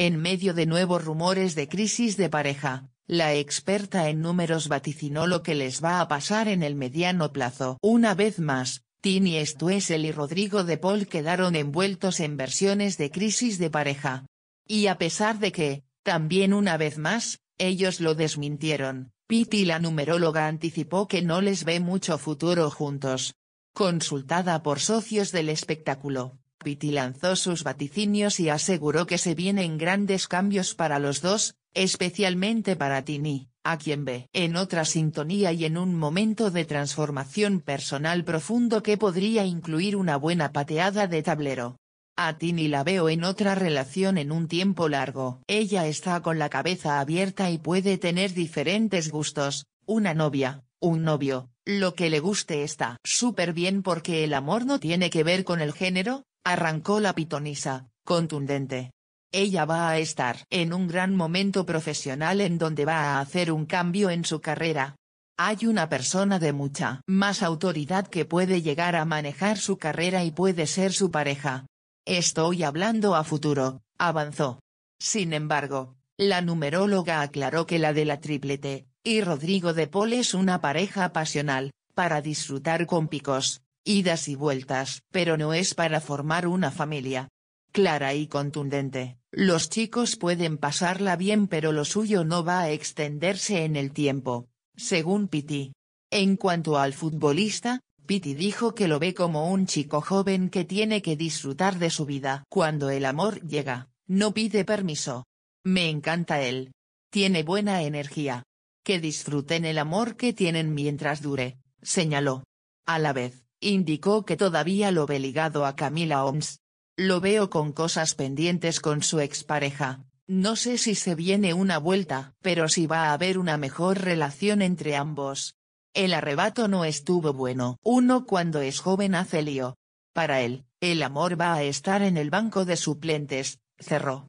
En medio de nuevos rumores de crisis de pareja, la experta en números vaticinó lo que les va a pasar en el mediano plazo. Una vez más, Tini Stuesel y Rodrigo de Paul quedaron envueltos en versiones de crisis de pareja. Y a pesar de que, también una vez más, ellos lo desmintieron, Pitti la numeróloga anticipó que no les ve mucho futuro juntos. Consultada por socios del espectáculo, Pitti lanzó sus vaticinios y aseguró que se vienen grandes cambios para los dos, especialmente para Tini, a quien ve en otra sintonía y en un momento de transformación personal profundo que podría incluir una buena pateada de tablero. A Tini la veo en otra relación en un tiempo largo. Ella está con la cabeza abierta y puede tener diferentes gustos, una novia, un novio, lo que le guste está súper bien porque el amor no tiene que ver con el género, Arrancó la pitonisa, contundente. Ella va a estar en un gran momento profesional en donde va a hacer un cambio en su carrera. Hay una persona de mucha más autoridad que puede llegar a manejar su carrera y puede ser su pareja. Estoy hablando a futuro, avanzó. Sin embargo, la numeróloga aclaró que la de la triplete, y Rodrigo de Paul es una pareja pasional, para disfrutar con picos, idas y vueltas, pero no es para formar una familia. Clara y contundente, los chicos pueden pasarla bien pero lo suyo no va a extenderse en el tiempo, según Piti. En cuanto al futbolista, Piti dijo que lo ve como un chico joven que tiene que disfrutar de su vida. Cuando el amor llega, no pide permiso. Me encanta él. Tiene buena energía. Que disfruten el amor que tienen mientras dure, señaló. A la vez, Indicó que todavía lo ve ligado a Camila Oms. Lo veo con cosas pendientes con su expareja. No sé si se viene una vuelta, pero si va a haber una mejor relación entre ambos. El arrebato no estuvo bueno. Uno cuando es joven hace lío. Para él, el amor va a estar en el banco de suplentes, cerró.